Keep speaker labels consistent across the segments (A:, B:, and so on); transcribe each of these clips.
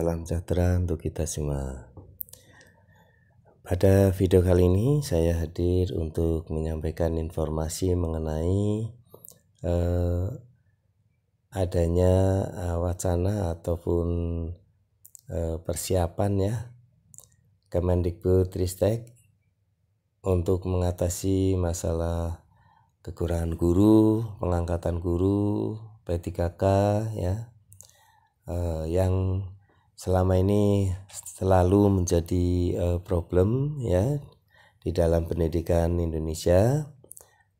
A: Salam sejahtera untuk kita semua. Pada video kali ini saya hadir untuk menyampaikan informasi mengenai eh, adanya eh, wacana ataupun eh, persiapan ya Kemendikbud untuk mengatasi masalah kekurangan guru, pengangkatan guru, P3K ya eh, yang selama ini selalu menjadi uh, problem ya di dalam pendidikan Indonesia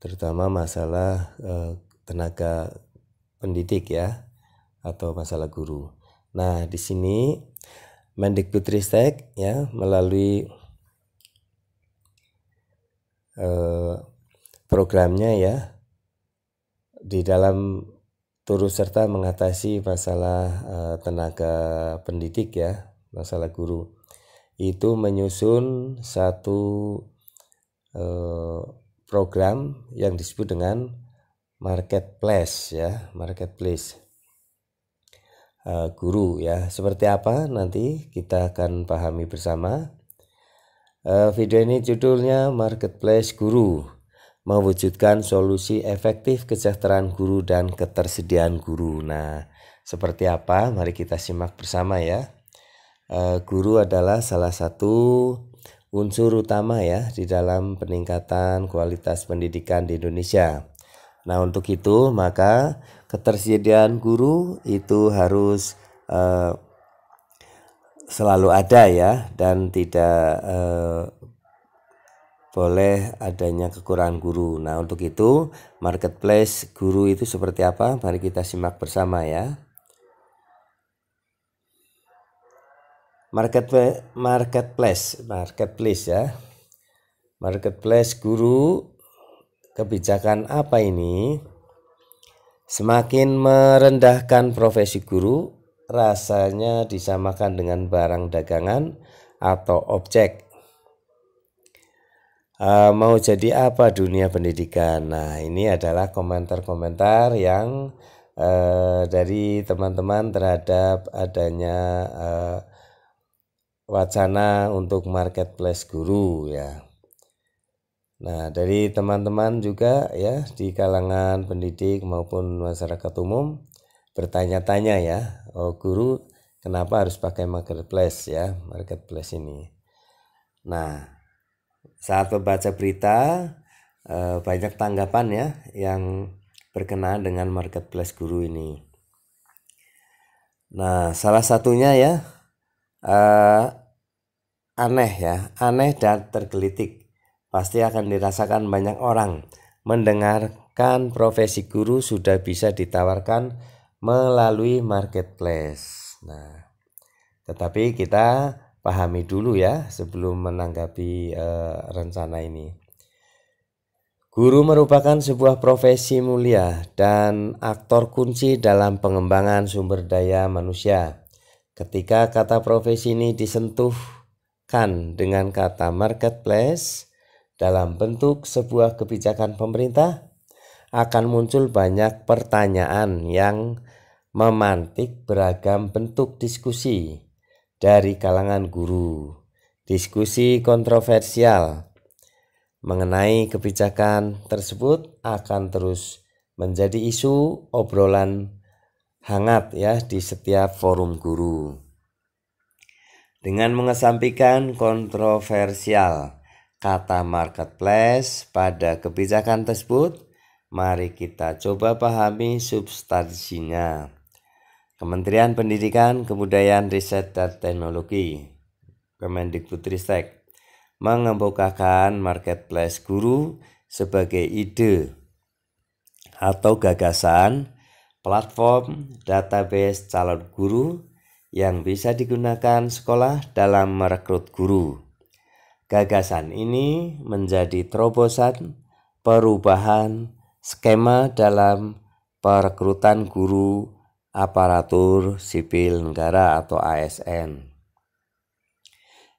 A: terutama masalah uh, tenaga pendidik ya atau masalah guru. Nah, di sini Mendikbudristek ya melalui uh, programnya ya di dalam turut serta mengatasi masalah eh, tenaga pendidik ya, masalah guru. Itu menyusun satu eh, program yang disebut dengan marketplace ya, marketplace. Eh, guru ya, seperti apa nanti kita akan pahami bersama. video ini judulnya Marketplace Guru mewujudkan solusi efektif kesejahteraan guru dan ketersediaan guru. Nah, seperti apa? Mari kita simak bersama ya. E, guru adalah salah satu unsur utama ya di dalam peningkatan kualitas pendidikan di Indonesia. Nah, untuk itu maka ketersediaan guru itu harus e, selalu ada ya dan tidak e, boleh adanya kekurangan guru. Nah, untuk itu marketplace guru itu seperti apa? Mari kita simak bersama ya. Market marketplace, marketplace ya. Marketplace guru kebijakan apa ini? Semakin merendahkan profesi guru, rasanya disamakan dengan barang dagangan atau objek uh, mau jadi apa dunia pendidikan. Nah, ini adalah komentar-komentar yang uh, dari teman-teman terhadap adanya uh, wacana untuk marketplace guru ya. Nah, dari teman-teman juga ya di kalangan pendidik maupun masyarakat umum bertanya-tanya ya, oh guru kenapa harus pakai marketplace ya, marketplace ini. Nah, saat membaca berita eh, banyak tanggapan ya yang berkenaan dengan marketplace guru ini. Nah, salah satunya ya eh, aneh ya, aneh dan tergelitik. Pasti akan dirasakan banyak orang mendengarkan profesi guru sudah bisa ditawarkan melalui marketplace. Nah, tetapi kita pahami dulu ya sebelum menanggapi uh, rencana ini. Guru merupakan sebuah profesi mulia dan aktor kunci dalam pengembangan sumber daya manusia. Ketika kata profesi ini disentuhkan dengan kata marketplace dalam bentuk sebuah kebijakan pemerintah, akan muncul banyak pertanyaan yang memantik beragam bentuk diskusi dari kalangan guru. Diskusi kontroversial mengenai kebijakan tersebut akan terus menjadi isu obrolan hangat ya di setiap forum guru. Dengan mengesampingkan kontroversial kata marketplace pada kebijakan tersebut, mari kita coba pahami substansinya. Kementerian Pendidikan, Kebudayaan, Riset, dan Teknologi Kemendikbudristek mengembangkan marketplace guru sebagai ide atau gagasan platform database calon guru yang bisa digunakan sekolah dalam merekrut guru. Gagasan ini menjadi terobosan perubahan skema dalam perekrutan guru aparatur sipil negara atau ASN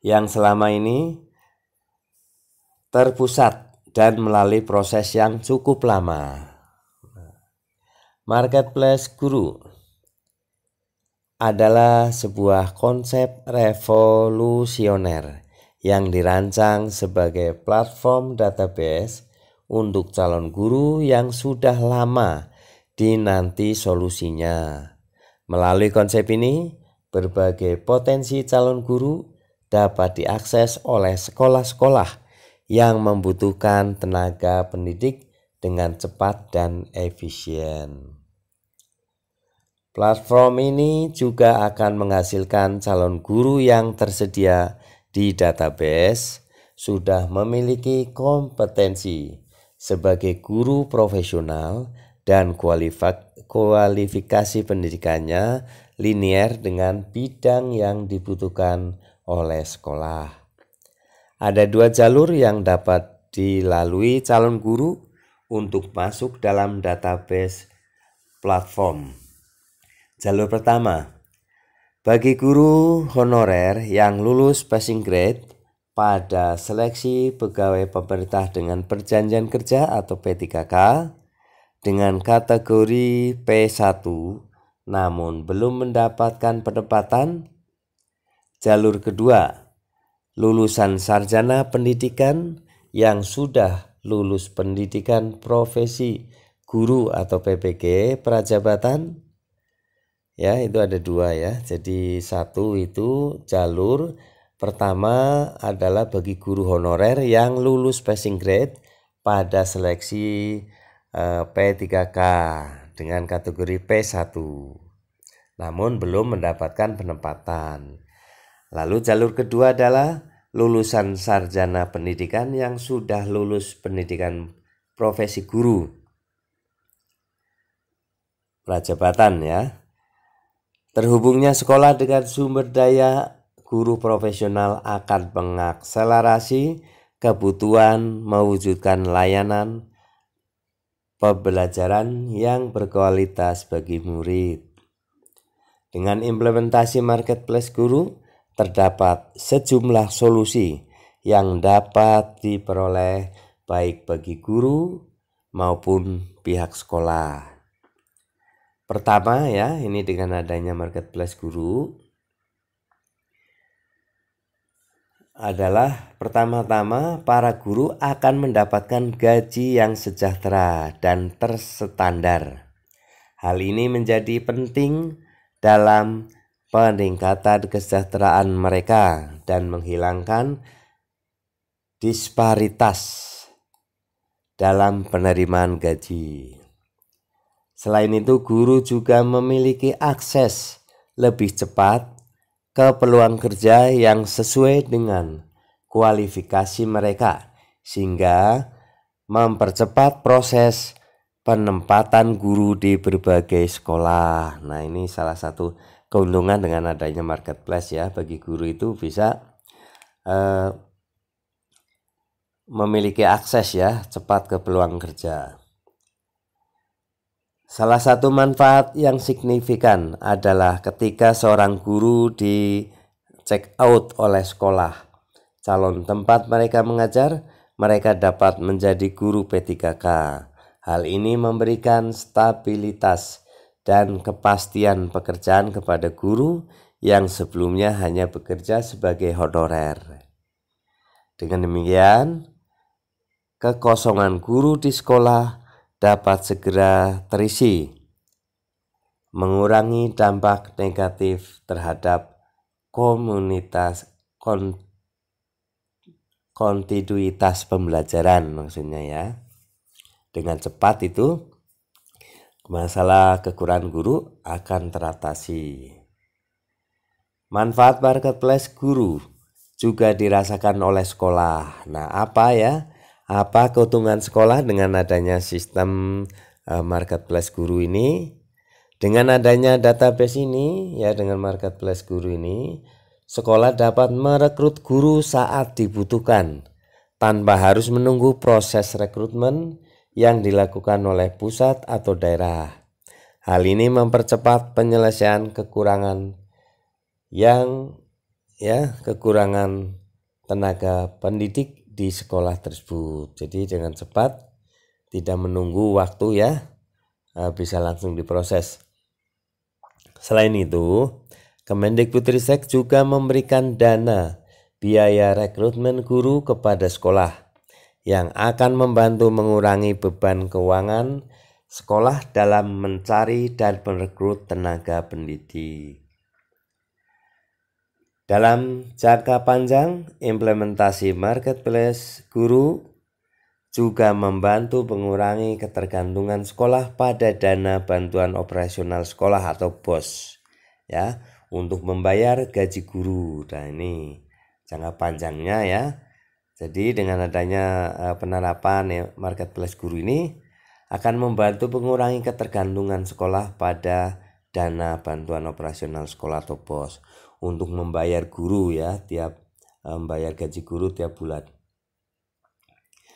A: yang selama ini terpusat dan melalui proses yang cukup lama. Marketplace guru adalah sebuah konsep revolusioner yang dirancang sebagai platform database untuk calon guru yang sudah lama nanti solusinya. Melalui konsep ini, berbagai potensi calon guru dapat diakses oleh sekolah-sekolah yang membutuhkan tenaga pendidik dengan cepat dan efisien. Platform ini juga akan menghasilkan calon guru yang tersedia di database sudah memiliki kompetensi sebagai guru profesional dan kualifikasi pendidikannya linier dengan bidang yang dibutuhkan oleh sekolah. Ada dua jalur yang dapat dilalui calon guru untuk masuk dalam database platform. Jalur pertama, bagi guru honorer yang lulus passing grade pada seleksi pegawai pemerintah dengan perjanjian kerja atau P3K, dengan kategori P1 namun belum mendapatkan penempatan. Jalur kedua, lulusan sarjana pendidikan yang sudah lulus pendidikan profesi guru atau PPG prajabatan. Ya, itu ada dua ya. Jadi satu itu jalur pertama adalah bagi guru honorer yang lulus passing grade pada seleksi Eh, P3K dengan kategori P1 namun belum mendapatkan penempatan. Lalu jalur kedua adalah lulusan sarjana pendidikan yang sudah lulus pendidikan profesi guru. Prajabatan ya. Terhubungnya sekolah dengan sumber daya guru profesional akan mengakselerasi kebutuhan mewujudkan layanan pembelajaran yang berkualitas bagi murid. Dengan implementasi marketplace guru, terdapat sejumlah solusi yang dapat diperoleh baik bagi guru maupun pihak sekolah. Pertama ya, ini dengan adanya marketplace guru, adalah pertama-tama para guru akan mendapatkan gaji yang sejahtera dan terstandar. Hal ini menjadi penting dalam peningkatan kesejahteraan mereka dan menghilangkan disparitas dalam penerimaan gaji. Selain itu, guru juga memiliki akses lebih cepat ke peluang kerja yang sesuai dengan kualifikasi mereka, sehingga mempercepat proses penempatan guru di berbagai sekolah. Nah, ini salah satu keuntungan dengan adanya marketplace ya bagi guru itu bisa Uh, memiliki akses ya cepat ke peluang kerja. Salah satu manfaat yang signifikan adalah ketika seorang guru di check out oleh sekolah calon tempat mereka mengajar, mereka dapat menjadi guru P3K. Hal ini memberikan stabilitas dan kepastian pekerjaan kepada guru yang sebelumnya hanya bekerja sebagai honorer. Dengan demikian, kekosongan guru di sekolah dapat segera terisi, mengurangi dampak negatif terhadap komunitas kon kontinuitas pembelajaran maksudnya ya. Dengan cepat itu masalah kekurangan guru akan teratasi. Manfaat marketplace guru juga dirasakan oleh sekolah. Nah, apa ya? Apa keuntungan sekolah dengan adanya sistem e, marketplace guru ini? Dengan adanya database ini, ya dengan marketplace guru ini, sekolah dapat merekrut guru saat dibutuhkan tanpa harus menunggu proses rekrutmen yang dilakukan oleh pusat atau daerah. Hal ini mempercepat penyelesaian kekurangan yang ya kekurangan tenaga pendidik di sekolah tersebut. Jadi dengan cepat, tidak menunggu waktu ya, eh, bisa langsung diproses. Selain itu, Kemendikbudristek juga memberikan dana biaya rekrutmen guru kepada sekolah yang akan membantu mengurangi beban keuangan sekolah dalam mencari dan merekrut tenaga pendidik. Dalam jangka panjang, implementasi marketplace guru juga membantu mengurangi ketergantungan sekolah pada dana bantuan operasional sekolah atau BOS ya untuk membayar gaji guru. Nah, ini jangka panjangnya ya. Jadi dengan adanya e, penerapan ya, marketplace guru ini akan membantu mengurangi ketergantungan sekolah pada dana bantuan operasional sekolah atau BOS untuk membayar guru ya tiap eh, membayar gaji guru tiap bulan.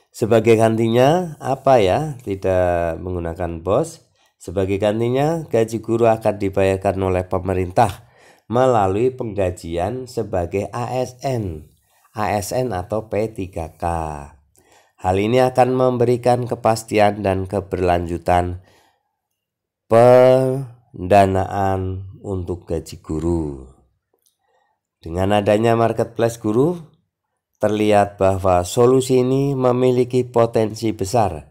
A: Sebagai gantinya apa ya? Tidak menggunakan bos. Sebagai gantinya gaji guru akan dibayarkan oleh pemerintah melalui penggajian sebagai ASN, ASN atau P3K. Hal ini akan memberikan kepastian dan keberlanjutan pendanaan untuk gaji guru. Dengan adanya marketplace guru, terlihat bahwa solusi ini memiliki potensi besar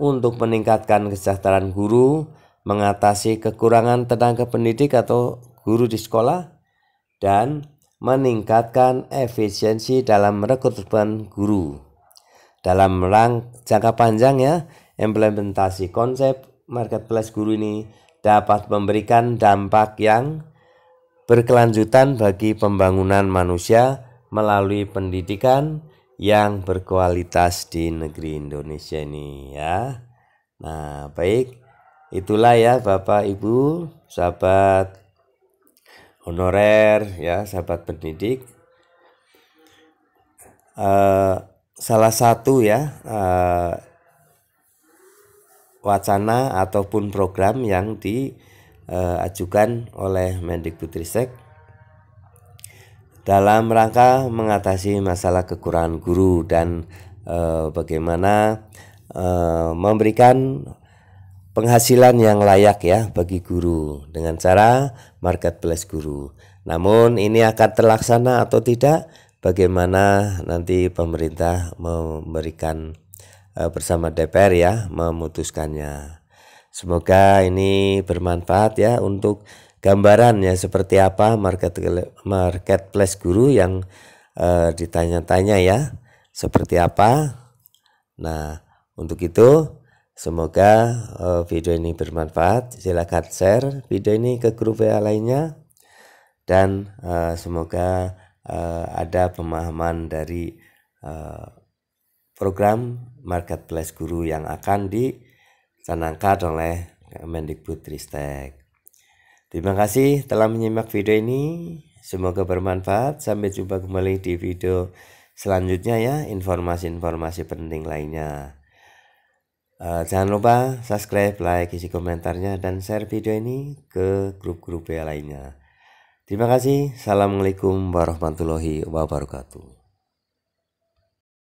A: untuk meningkatkan kesejahteraan guru, mengatasi kekurangan tenaga pendidik atau guru di sekolah, dan meningkatkan efisiensi dalam rekrutmen guru. Dalam rang jangka panjang ya, implementasi konsep marketplace guru ini dapat memberikan dampak yang berkelanjutan bagi pembangunan manusia melalui pendidikan yang berkualitas di negeri Indonesia ini ya. Nah, baik. Itulah ya Bapak Ibu, sahabat honorer ya, sahabat pendidik. Uh, salah satu ya uh, wacana ataupun program yang di uh, ajukan oleh Putrisek dalam rangka mengatasi masalah kekurangan guru dan uh, bagaimana uh, memberikan penghasilan yang layak ya bagi guru dengan cara marketplace guru. Namun ini akan terlaksana atau tidak bagaimana nanti pemerintah memberikan bersama DPR ya memutuskannya. Semoga ini bermanfaat ya untuk gambaran ya seperti apa market marketplace guru yang e, ditanya-tanya ya seperti apa. Nah, untuk itu semoga e, video ini bermanfaat. Silakan share video ini ke grup WA lainnya dan e, semoga e, ada pemahaman dari e, program marketplace guru yang akan di Sanangkat oleh Mendikbud Tristek. Terima kasih telah menyimak video ini. Semoga bermanfaat. Sampai jumpa kembali di video selanjutnya ya informasi-informasi penting lainnya. Eh, jangan lupa subscribe, like, isi komentarnya, dan share video ini ke grup-grup yang lainnya. Terima kasih. Assalamualaikum warahmatullahi wabarakatuh.